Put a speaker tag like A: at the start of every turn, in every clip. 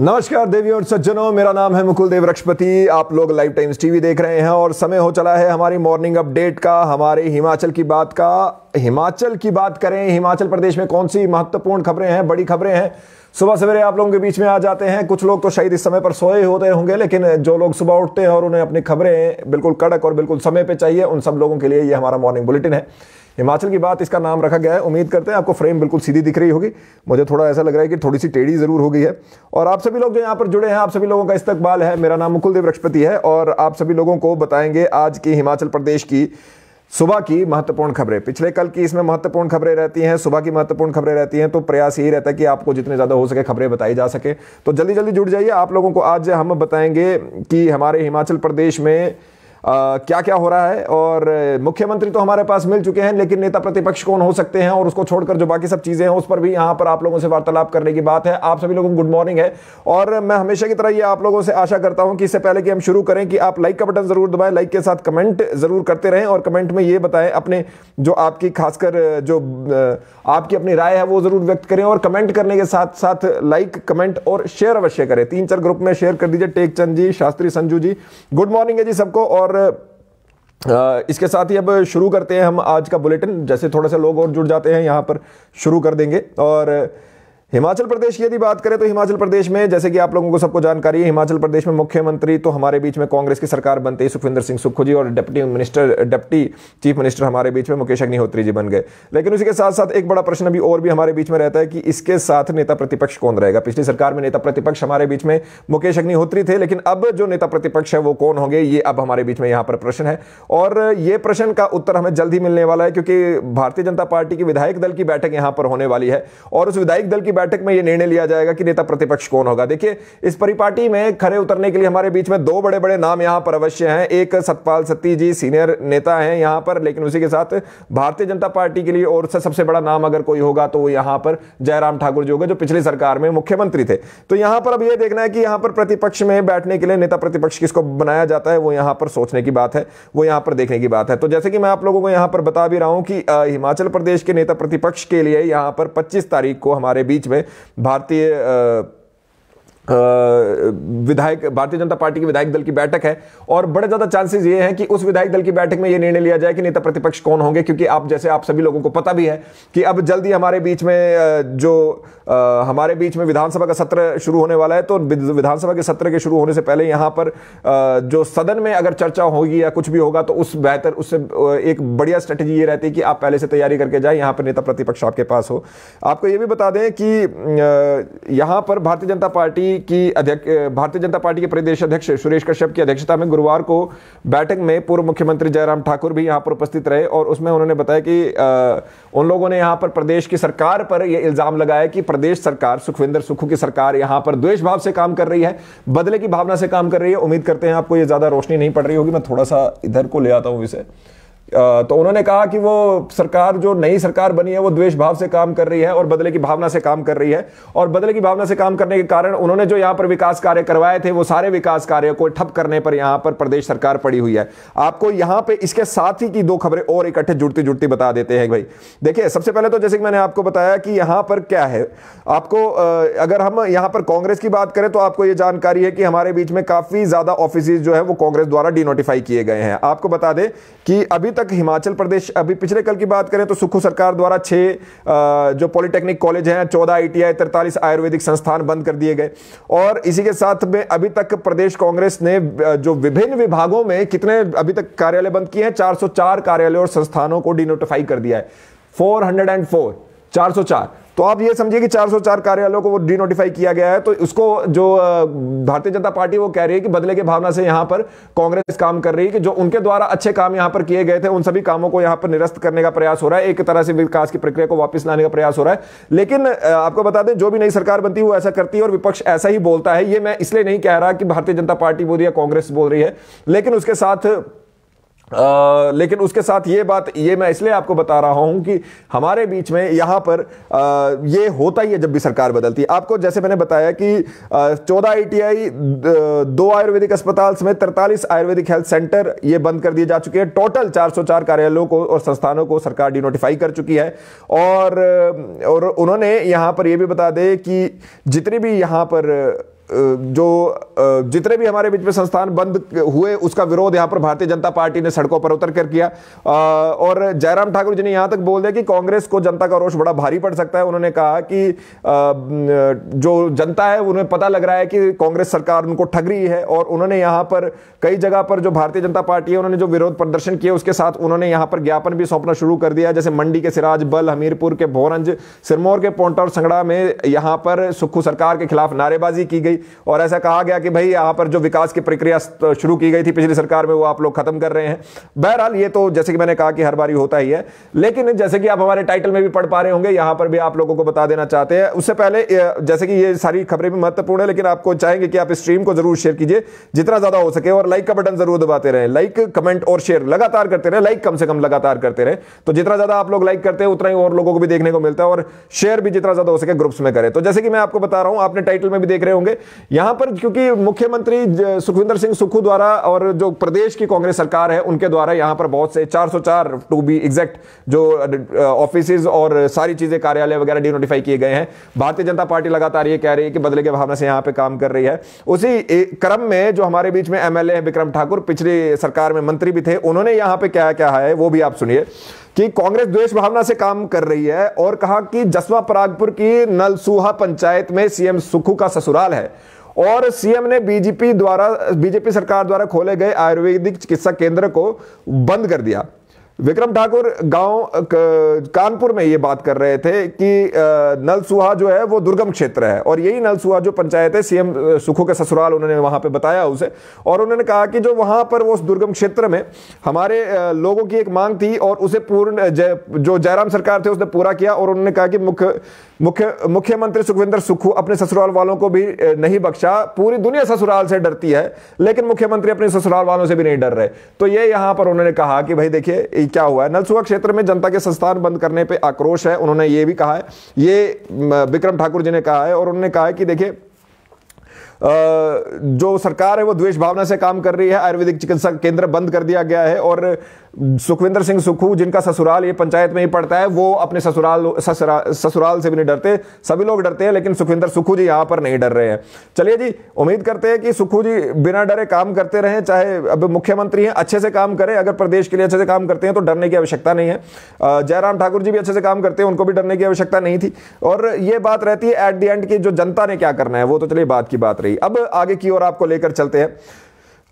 A: नमस्कार देवी और सज्जनों मेरा नाम है मुकुल देव रक्षपति आप लोग लाइव टाइम्स टीवी देख रहे हैं और समय हो चला है हमारी मॉर्निंग अपडेट का हमारे हिमाचल की बात का हिमाचल की बात करें हिमाचल प्रदेश में कौन सी महत्वपूर्ण खबरें हैं बड़ी खबरें हैं सुबह सवेरे आप लोगों के बीच में आ जाते हैं कुछ लोग तो शायद इस समय पर सोए होते होंगे लेकिन जो लोग सुबह उठते हैं और उन्हें अपनी खबरें बिल्कुल कड़क और बिल्कुल समय पर चाहिए उन सब लोगों के लिए ये हमारा मॉर्निंग बुलेटिन है हिमाचल की बात इसका नाम रखा गया है उम्मीद करते हैं आपको फ्रेम बिल्कुल सीधी दिख रही होगी मुझे थोड़ा ऐसा लग रहा है कि थोड़ी सी टेढ़ी ज़रूर हो गई है और आप सभी लोग जो यहाँ पर जुड़े हैं आप सभी लोगों का इस्तकबाल है मेरा नाम मुकुल देव रक्षपति है और आप सभी लोगों को बताएंगे आज की हिमाचल प्रदेश की सुबह की महत्वपूर्ण खबरें पिछले कल की इसमें महत्वपूर्ण खबरें रहती हैं सुबह की महत्वपूर्ण खबरें रहती हैं तो प्रयास यही रहता है कि आपको जितने ज़्यादा हो सके खबरें बताई जा सके तो जल्दी जल्दी जुड़ जाइए आप लोगों को आज हम बताएंगे कि हमारे हिमाचल प्रदेश में क्या क्या हो रहा है और मुख्यमंत्री तो हमारे पास मिल चुके हैं लेकिन नेता प्रतिपक्ष कौन हो सकते हैं और उसको छोड़कर जो बाकी सब चीज़ें हैं उस पर भी यहां पर आप लोगों से वार्तालाप करने की बात है आप सभी लोगों को गुड मॉर्निंग है और मैं हमेशा की तरह ये आप लोगों से आशा करता हूं कि इससे पहले कि हम शुरू करें कि आप लाइक का बटन ज़रूर दबाएं लाइक के साथ कमेंट ज़रूर करते रहें और कमेंट में ये बताएं अपने जो आपकी खासकर जो आपकी अपनी राय है वो ज़रूर व्यक्त करें और कमेंट करने के साथ साथ लाइक कमेंट और शेयर अवश्य करें तीन चार ग्रुप में शेयर कर दीजिए टेक चंद जी शास्त्री संजू जी गुड मॉर्निंग है जी सबको और और इसके साथ ही अब शुरू करते हैं हम आज का बुलेटिन जैसे थोड़ा सा लोग और जुड़ जाते हैं यहाँ पर शुरू कर देंगे और हिमाचल प्रदेश की यदि बात करें तो हिमाचल प्रदेश में जैसे कि आप लोगों को सबको जानकारी है हिमाचल प्रदेश में मुख्यमंत्री तो हमारे बीच में कांग्रेस की सरकार बनते ही सुखविंदर सिंह सुक्खू जी और deputy minister deputy chief minister हमारे बीच में मुकेश अग्निहोत्री जी बन गए लेकिन उसी के साथ साथ एक बड़ा प्रश्न भी और भी हमारे बीच में रहता है कि इसके साथ नेता प्रतिपक्ष कौन रहेगा पिछली सरकार में नेता प्रतिपक्ष हमारे बीच में मुकेश अग्निहोत्री थे लेकिन अब जो नेता प्रतिपक्ष है वो कौन होंगे ये अब हमारे बीच में यहाँ पर प्रश्न है और ये प्रश्न का उत्तर हमें जल्द ही मिलने वाला है क्योंकि भारतीय जनता पार्टी की विधायक दल की बैठक यहाँ पर होने वाली है और उस विधायक दल की बैठक में यह निर्णय लिया जाएगा कि नेता प्रतिपक्ष कौन होगा देखिए इस परिपाटी में खड़े उतरने के लिए हमारे बीच में दो बड़े बड़े नाम यहां पर अवश्य हैं एक सतपाल सत्ती जी सीनियर नेता हैं यहां पर लेकिन उसी के साथ भारतीय जनता पार्टी के लिए और सबसे बड़ा नाम अगर कोई होगा तो यहां पर जयराम ठाकुर जी होगा जो पिछली सरकार में मुख्यमंत्री थे तो यहां पर अब यह देखना है कि यहां पर प्रतिपक्ष में बैठने के लिए नेता प्रतिपक्ष किसको बनाया जाता है वो यहां पर सोचने की बात है वो यहां पर देखने की बात है तो जैसे कि मैं आप लोगों को यहां पर बता भी रहा हूं कि हिमाचल प्रदेश के नेता प्रतिपक्ष के लिए यहां पर 25 तारीख को हमारे बीच में भारतीय विधायक भारतीय जनता पार्टी के विधायक दल की बैठक है और बड़े ज्यादा चांसेस ये हैं कि उस विधायक दल की बैठक में ये निर्णय लिया जाए कि नेता प्रतिपक्ष कौन होंगे क्योंकि आप जैसे आप सभी लोगों को पता भी है कि अब जल्दी हमारे बीच में जो हमारे बीच में विधानसभा का सत्र शुरू होने वाला है तो विधानसभा के सत्र के शुरू होने से पहले यहाँ पर जो सदन में अगर चर्चा होगी या कुछ भी होगा तो उस बेहतर उससे एक बढ़िया स्ट्रेटेजी ये रहती है कि आप पहले से तैयारी करके जाए यहाँ पर नेता प्रतिपक्ष आपके पास हो आपको यह भी बता दें कि यहाँ पर भारतीय जनता पार्टी की अध्यक्ष भारतीय जनता पार्टी के प्रदेश अध्यक्ष सुरेश कश्यप की अध्यक्षता में गुरुवार को बैठक में पूर्व मुख्यमंत्री जयराम ठाकुर भी यहाँ पर उपस्थित रहे और उसमें उन्होंने बताया कि आ, उन लोगों ने यहाँ पर प्रदेश की सरकार पर यह इल्ज़ाम लगाया कि प्रदेश सरकार सुखविंदर सुखू की सरकार यहाँ पर द्वेष भाव से काम कर रही है बदले की भावना से काम कर रही है उम्मीद करते हैं आपको ये ज़्यादा रोशनी नहीं पड़ रही होगी मैं थोड़ा सा इधर को ले आता हूँ इसे तो उन्होंने कहा कि वो सरकार जो नई सरकार बनी है वो द्वेष भाव से काम कर रही है और बदले की भावना से काम कर रही है और बदले की भावना से काम करने के कारण उन्होंने जो यहां पर विकास कार्य करवाए थे वो सारे विकास कार्य को ठप करने पर यहां पर प्रदेश सरकार पड़ी हुई है आपको यहां पर इसके साथ ही की दो खबरें और इकट्ठे जुड़ती जुड़ती बता देते हैं भाई देखिए सबसे पहले तो जैसे कि मैंने आपको बताया कि यहां पर क्या है आपको अगर हम यहां पर कांग्रेस की बात करें तो आपको यह जानकारी है कि हमारे बीच में काफी ज्यादा ऑफिस जो है वो कांग्रेस द्वारा डिनोटिफाई किए गए हैं आपको बता दें कि अभी तक तक हिमाचल प्रदेश अभी पिछले कल की बात करें तो सुखू सरकार द्वारा छः जो पॉलिटेक्निक कॉलेज हैं चौदह आई टी आई तैतालीस आयुर्वेदिक संस्थान बंद कर दिए गए और इसी के साथ में अभी तक प्रदेश कांग्रेस ने जो विभिन्न विभागों में कितने अभी तक कार्यालय बंद किए हैं चार कार्यालय और संस्थानों को डिनोटिफाई कर दिया है फोर 404 तो आप ये समझिए कि 404 कार्यालयों को वो डीनोटिफाई किया गया है तो उसको जो भारतीय जनता पार्टी वो कह रही है कि बदले की भावना से यहां पर कांग्रेस काम कर रही है कि जो उनके द्वारा अच्छे काम यहां पर किए गए थे उन सभी कामों को यहां पर निरस्त करने का प्रयास हो रहा है एक तरह से विकास की प्रक्रिया को वापस लाने का प्रयास हो रहा है लेकिन आपको बता दें जो भी नई सरकार बनती है वो ऐसा करती है और विपक्ष ऐसा ही बोलता है ये मैं इसलिए नहीं कह रहा कि भारतीय जनता पार्टी बोल रही है कांग्रेस बोल रही है लेकिन उसके साथ आ, लेकिन उसके साथ ये बात ये मैं इसलिए आपको बता रहा हूँ कि हमारे बीच में यहाँ पर आ, ये होता ही है जब भी सरकार बदलती है आपको जैसे मैंने बताया कि चौदह आई टी आई दो आयुर्वेदिक अस्पताल समेत तरतालीस आयुर्वेदिक हेल्थ सेंटर ये बंद कर दिए जा चुके हैं टोटल 404 कार्यालयों को और संस्थानों को सरकार डिनोटिफाई कर चुकी है और, और उन्होंने यहाँ पर यह भी बता दें कि जितनी भी यहाँ पर जो जितने भी हमारे बीच में संस्थान बंद हुए उसका विरोध यहाँ पर भारतीय जनता पार्टी ने सड़कों पर उतर कर किया और जयराम ठाकुर जी ने यहाँ तक बोल दिया कि कांग्रेस को जनता का रोष बड़ा भारी पड़ सकता है उन्होंने कहा कि जो जनता है उन्हें पता लग रहा है कि कांग्रेस सरकार उनको ठग रही है और उन्होंने यहाँ पर कई जगह पर जो भारतीय जनता पार्टी है उन्होंने जो विरोध प्रदर्शन किया उसके साथ उन्होंने यहाँ पर ज्ञापन भी सौंपना शुरू कर दिया जैसे मंडी के सिराज बल हमीरपुर के भोरंज सिरमौर के पोंटा और संगड़ा में यहाँ पर सुक्खू सरकार के खिलाफ नारेबाजी की गई और ऐसा कहा गया कि भाई यहां पर जो विकास की प्रक्रिया शुरू की गई थी पिछली सरकार में वो आप लोग खत्म कर रहे हैं बहरहाल ये तो जैसे कि मैंने कहा कि हर बार होता ही है लेकिन जैसे कि आप हमारे टाइटल में भी पढ़ पा रहे होंगे यहां पर भी आप लोगों को बता देना चाहते हैं उससे पहले जैसे कि ये सारी खबरें भी महत्वपूर्ण है लेकिन आपको चाहेंगे कि आप स्ट्रीम को जरूर शेयर कीजिए जितना ज्यादा हो सके और लाइक का बटन जरूर दबाते रहे लाइक कमेंट और शेयर लगातार करते रहे लाइक कम से कम लगातार करते रहे तो जितना ज्यादा आप लोग लाइक करते हैं उतना ही और लोगों को भी देखने को मिलता है और शेयर भी जितना ज्यादा हो सके ग्रुप्स में करें तो जैसे कि मैं आपको बता रहा हूं आपने टाइटल में भी देख रहे होंगे यहां पर क्योंकि मुख्यमंत्री सुखविंदर सिंह सुखू द्वारा और जो प्रदेश की कांग्रेस सरकार है उनके द्वारा यहां पर बहुत से 404 टू बी एग्जैक्ट जो ऑफिस और सारी चीजें कार्यालय वगैरह डीनोटिफाई किए गए हैं भारतीय जनता पार्टी लगातार ये कह रही है कि बदले की भावना से यहां पर काम कर रही है उसी क्रम में जो हमारे बीच में एमएलए हैं विक्रम ठाकुर पिछली सरकार में मंत्री भी थे उन्होंने यहां पर क्या क्या है वो भी आप सुनिए कि कांग्रेस द्वेष भावना से काम कर रही है और कहा कि जसवा परागपुर की नलसुहा पंचायत में सीएम सुखू का ससुराल है और सीएम ने बीजेपी द्वारा बीजेपी सरकार द्वारा खोले गए आयुर्वेदिक चिकित्सा केंद्र को बंद कर दिया विक्रम ठाकुर गांव कानपुर में ये बात कर रहे थे कि नलसुहा जो है वो दुर्गम क्षेत्र है और यही नलसुहा जो पंचायत है सीएम सुखो के ससुराल उन्होंने वहां पे बताया उसे और उन्होंने कहा कि जो वहां पर वो उस दुर्गम क्षेत्र में हमारे लोगों की एक मांग थी और उसे पूर्ण जय जो जयराम सरकार थे उसने पूरा किया और उन्होंने कहा कि मुख्य मुख्य मुख्यमंत्री सुखविंदर सुखू अपने ससुराल वालों को भी नहीं बख्शा पूरी दुनिया ससुराल से डरती है लेकिन मुख्यमंत्री अपने ससुराल वालों से भी नहीं डर रहे तो ये यहां पर उन्होंने कहा कि भाई देखिए क्या हुआ है नलसुआ क्षेत्र में जनता के संस्थान बंद करने पर आक्रोश है उन्होंने ये भी कहा है ये विक्रम ठाकुर जी ने कहा है और उन्होंने कहा है कि देखिए जो सरकार है वो द्वेष भावना से काम कर रही है आयुर्वेदिक चिकित्सा केंद्र बंद कर दिया गया है और सुखविंदर सिंह सुखू जिनका ससुराल ये पंचायत में ही पड़ता है वो अपने ससुराल ससुरा ससुराल से भी नहीं डरते सभी लोग डरते हैं लेकिन सुखविंदर सुखू जी यहाँ पर नहीं डर रहे हैं चलिए जी उम्मीद करते हैं कि सुखू जी बिना डरे काम करते रहें चाहे अब मुख्यमंत्री हैं अच्छे से काम करें अगर प्रदेश के लिए अच्छे से काम करते हैं तो डरने की आवश्यकता नहीं है जयराम ठाकुर जी भी अच्छे से काम करते हैं उनको भी डरने की आवश्यकता नहीं थी और ये बात रहती है एट दी एंड की जो जनता ने क्या करना है वो तो चलिए बात की बात रही गई अब आगे की ओर आपको लेकर चलते हैं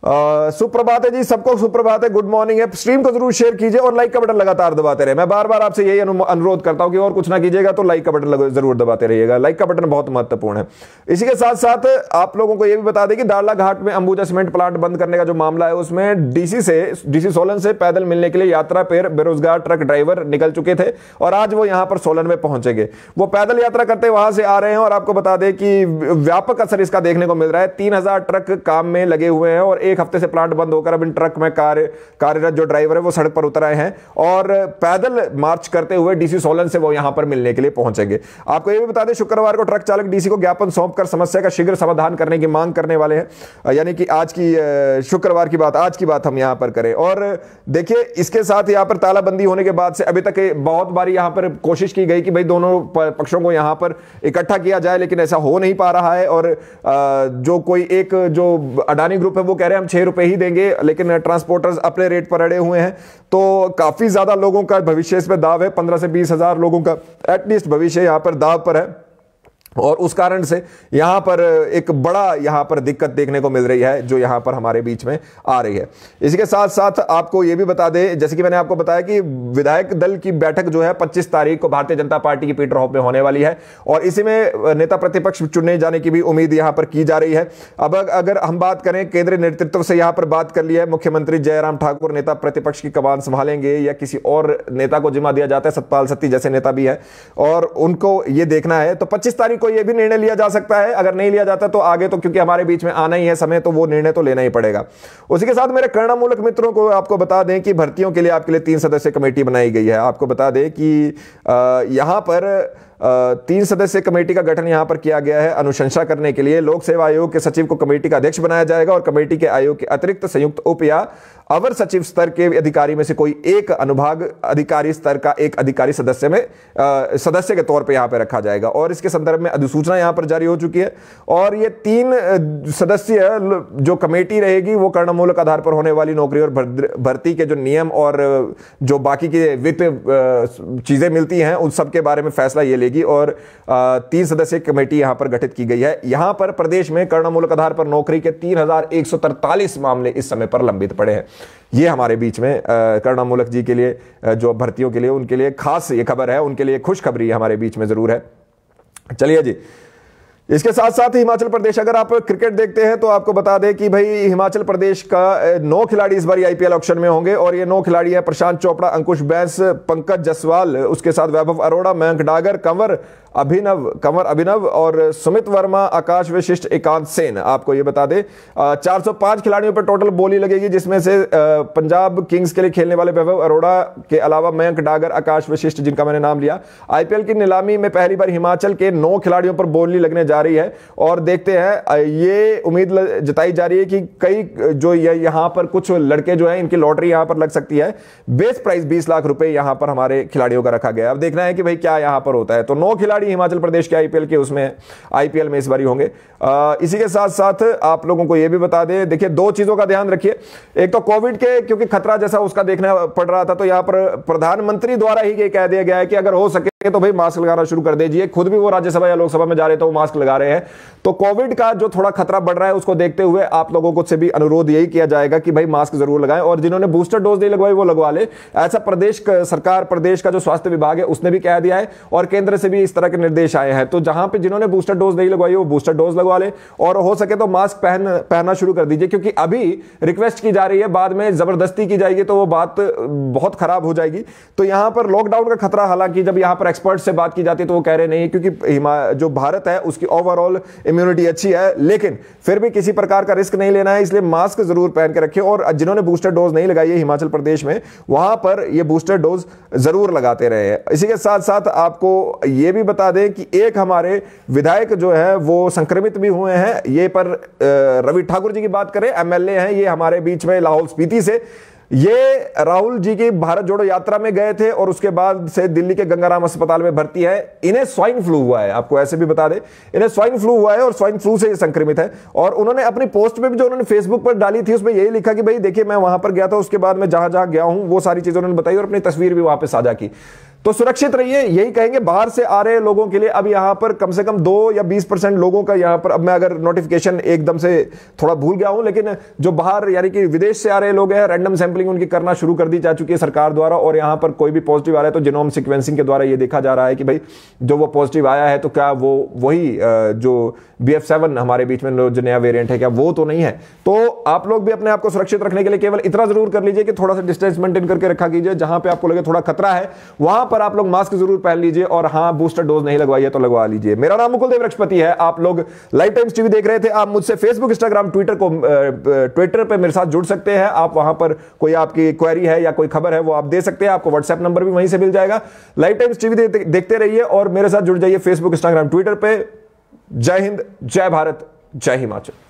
A: सुप्रभात है जी सबको सुप्रभात है गुड मॉर्निंग है स्ट्रीम को जरूर शेयर कीजिए और लाइक का बटन लगातार दबाते रहे मैं बार बार आपसे यही अनुरोध करता हूं कि और कुछ ना कीजिएगा तो लाइक का बटन जरूर दबाते रहिएगा लाइक का बटन बहुत महत्वपूर्ण है इसी के साथ साथ आप लोगों को यह भी बता दें कि डाला घाट में अंबुजा सीमेंट प्लांट बंद करने का जो मामला है उसमें डीसी से डीसी सोलन से पैदल मिलने के लिए यात्रा पर बेरोजगार ट्रक ड्राइवर निकल चुके थे और आज वो यहां पर सोलन में पहुंचेंगे वो पैदल यात्रा करते वहां से आ रहे हैं और आपको बता दें कि व्यापक असर इसका देखने को मिल रहा है तीन ट्रक काम में लगे हुए हैं और एक हफ्ते से प्लांट बंद होकर अब इन ट्रक में कार्य कार्यरत जो ड्राइवर है वो सड़क पर उतर आए हैं और पैदल मार्च करते हुए डीसी सोलन से वो यहां पर मिलने के लिए पहुंचेंगे आपको ये भी बता दें शुक्रवार को ट्रक चालक डीसी को ज्ञापन सौंप कर समस्या का शीघ्र समाधान करने की मांग करने वाले हैं यानी कि आज की शुक्रवार की बात आज की बात हम यहां पर करें और देखिए इसके साथ यहां पर तालाबंदी होने के बाद से अभी तक बहुत बारी यहां पर कोशिश की गई कि भाई दोनों पक्षों को यहां पर इकट्ठा किया जाए लेकिन ऐसा हो नहीं पा रहा है और जो कोई एक जो अडानी ग्रुप है वो कह रहे हैं हम छः रुपये ही देंगे लेकिन ट्रांसपोर्टर्स अपने रेट पर अड़े हुए हैं तो काफ़ी ज़्यादा लोगों का भविष्य इस पर दाव है पंद्रह से बीस हज़ार लोगों का एटलीस्ट भविष्य यहाँ पर दाव पर है और उस कारण से यहां पर एक बड़ा यहां पर दिक्कत देखने को मिल रही है जो यहां पर हमारे बीच में आ रही है इसी के साथ साथ आपको यह भी बता दें जैसे कि मैंने आपको बताया कि विधायक दल की बैठक जो है 25 तारीख को भारतीय जनता पार्टी की पीटर हॉप में होने वाली है और इसी में नेता प्रतिपक्ष चुने जाने की भी उम्मीद यहां पर की जा रही है अब अगर हम बात करें केंद्रीय नेतृत्व से यहां पर बात कर ली है मुख्यमंत्री जयराम ठाकुर नेता प्रतिपक्ष की कमान संभालेंगे या किसी और नेता को जिम्मा दिया जाता है सतपाल सत्ती जैसे नेता भी है और उनको यह देखना है तो पच्चीस तारीख को यह भी निर्णय लिया जा सकता है अगर नहीं लिया जाता तो आगे तो क्योंकि हमारे बीच में आना ही है समय तो वो निर्णय तो लेना ही पड़ेगा उसी के साथ मेरे कर्णामूलक मित्रों को आपको बता दें कि भर्तियों के लिए आपके लिए तीन सदस्य कमेटी बनाई गई है आपको बता दें कि यहां पर तीन सदस्य कमेटी का गठन यहां पर किया गया है अनुशंसा करने के लिए लोक सेवा आयोग के सचिव को कमेटी का अध्यक्ष बनाया जाएगा और कमेटी के आयोग के अतिरिक्त संयुक्त उप या अवर सचिव स्तर के अधिकारी में से कोई एक अनुभाग अधिकारी स्तर का एक अधिकारी सदस्य में आ, सदस्य के तौर पर यहां पर रखा जाएगा और इसके संदर्भ में अधिसूचना यहां पर जारी हो चुकी है और ये तीन सदस्य जो कमेटी रहेगी वो कर्णमूलक आधार पर होने वाली नौकरी और भर्ती के जो नियम और जो बाकी की वित्त चीज़ें मिलती हैं उन सब के बारे में फैसला ये ले रहेगी और तीन सदस्य कमेटी यहां पर गठित की गई है यहां पर प्रदेश में कर्णमूलक आधार पर नौकरी के तीन मामले इस समय पर लंबित पड़े हैं ये हमारे बीच में कर्णमूलक जी के लिए जो भर्तियों के लिए उनके लिए खास ये खबर है उनके लिए खुशखबरी हमारे बीच में ज़रूर है चलिए जी इसके साथ साथ हिमाचल प्रदेश अगर आप क्रिकेट देखते हैं तो आपको बता दें कि भाई हिमाचल प्रदेश का नौ खिलाड़ी इस बार आईपीएल e ऑप्शन में होंगे और ये नौ खिलाड़ी हैं प्रशांत चोपड़ा अंकुश बैंस पंकज जसवाल उसके साथ वैभव अरोड़ा मयंक डागर कंवर अभिनव कंवर अभिनव और सुमित वर्मा आकाश विशिष्ट एकांत सेन आपको यह बता दे चार सौ पांच खिलाड़ियों पर टोटल बोली लगेगी जिसमें से पंजाब किंग्स के लिए खेलने वाले वैभव अरोड़ा के अलावा मयंक डागर आकाश विशिष्ट जिनका मैंने नाम लिया आईपीएल की नीलामी में पहली बार हिमाचल के नौ खिलाड़ियों पर बोली लगने जा रही है और देखते हैं ये उम्मीद जताई जा रही है कि कई जो यहां पर कुछ लड़के जो है इनकी लॉटरी यहां पर लग सकती है बेस प्राइस बीस लाख रुपए यहां पर हमारे खिलाड़ियों का रखा गया अब देखना है कि भाई क्या यहां पर होता है तो नौ खिलाड़ी खिलाड़ी हिमाचल प्रदेश के आईपीएल के उसमें आईपीएल में इस बारी होंगे आ, इसी के साथ साथ आप लोगों को यह भी बता दें देखिए दो चीज़ों का ध्यान रखिए एक तो कोविड के क्योंकि खतरा जैसा उसका देखना पड़ रहा था तो यहां पर प्रधानमंत्री द्वारा ही कह दिया गया है कि अगर हो सके तो भाई मास्क लगाना शुरू कर दीजिए खुद भी वो राज्यसभा या लोकसभा में जा रहे तो वो मास्क लगा रहे हैं तो कोविड का जो थोड़ा खतरा बढ़ रहा है उसको देखते हुए आप लोगों को से भी अनुरोध यही किया जाएगा कि भाई मास्क जरूर लगाएं और जिन्होंने बूस्टर डोज नहीं लगवाई वो लगवा ले ऐसा प्रदेश सरकार प्रदेश का जो स्वास्थ्य विभाग है उसने भी कह दिया है और केंद्र से भी इस तरह के निर्देश आए हैं तो जहां पर जिन्होंने बूस्टर डोज नहीं लगवाई वो बूस्टर डोज लगवा ले और हो सके तो मास्क पहन पहनना शुरू कर दीजिए क्योंकि अभी रिक्वेस्ट की जा रही है बाद में जबरदस्ती की जाएगी तो वो बात बहुत खराब हो जाएगी तो यहां पर लॉकडाउन का खतरा हालांकि जब यहां पर एक्सपर्ट से बात की जाती है तो वो कह रहे नहीं है क्योंकि जो भारत है उसकी ओवरऑल इम्यूनिटी अच्छी है लेकिन फिर भी किसी प्रकार का रिस्क नहीं लेना है इसलिए मास्क जरूर पहन के रखें और जिन्होंने बूस्टर डोज नहीं लगाई है हिमाचल प्रदेश में वहां पर ये बूस्टर डोज जरूर लगाते रहे इसी के साथ साथ आपको ये भी बता दें कि एक हमारे विधायक जो है वो संक्रमित भी हुए हैं ये पर रवि ठाकुर जी की बात करें एमएलए हैं ये हमारे बीच में लाहौल स्पीति से ये राहुल जी की भारत जोड़ो यात्रा में गए थे और उसके बाद से दिल्ली के गंगाराम अस्पताल में भर्ती है इन्हें स्वाइन फ्लू हुआ है आपको ऐसे भी बता दें इन्हें स्वाइन फ्लू हुआ है और स्वाइन फ्लू से ये संक्रमित है और उन्होंने अपनी पोस्ट में भी जो उन्होंने फेसबुक पर डाली थी उसमें यही लिखा कि भाई देखिए मैं वहां पर गया था उसके बाद मैं जहां जहां गया हूं वो सारी चीजें उन्होंने बताई और अपनी तस्वीर भी वहां पर साझा की तो सुरक्षित रहिए यही कहेंगे बाहर से आ रहे लोगों के लिए अब यहां पर कम से कम दो या बीस परसेंट लोगों का यहाँ पर अब मैं अगर नोटिफिकेशन एकदम से थोड़ा भूल गया हूं लेकिन जो बाहर यानी कि विदेश से आ रहे लोग हैं रैंडम सैंपलिंग उनकी करना शुरू कर दी जा चुकी है सरकार द्वारा और यहां पर कोई भी पॉजिटिव आ रहा है तो जिनोम सिक्वेंसिंग के द्वारा यह देखा जा रहा है कि भाई जो वो पॉजिटिव आया है तो क्या वो वही जो बी हमारे बीच में जो नया वेरियंट है क्या वो तो नहीं है तो आप लोग भी अपने आप को सुरक्षित रखने के लिए केवल इतना जरूर कर लीजिए कि थोड़ा सा डिस्टेंस मेंटेन करके रखा कीजिए जहां पर आपको लगे थोड़ा खतरा है वहां पर आप लोग मास्क जरूर पहन लीजिए और हाँ बूस्टर डोज नहीं लगवाई है तो लगवा लीजिए मेरा नाम मुकुल देव रक्षपति है आप लोग लाइव टाइम्स टीवी देख रहे थे आप मुझसे फेसबुक इंस्टाग्राम ट्विटर को ट्विटर पर मेरे साथ जुड़ सकते हैं आप वहां पर कोई आपकी क्वेरी है या कोई खबर है वो आप दे सकते हैं आपको व्हाट्सएप नंबर भी वहीं से मिल जाएगा लाइव टाइम्स टीवी देखते रहिए और मेरे साथ जुड़ जाइए फेसबुक इंस्टाग्राम ट्विटर पर जय हिंद जय भारत जय हिमाचल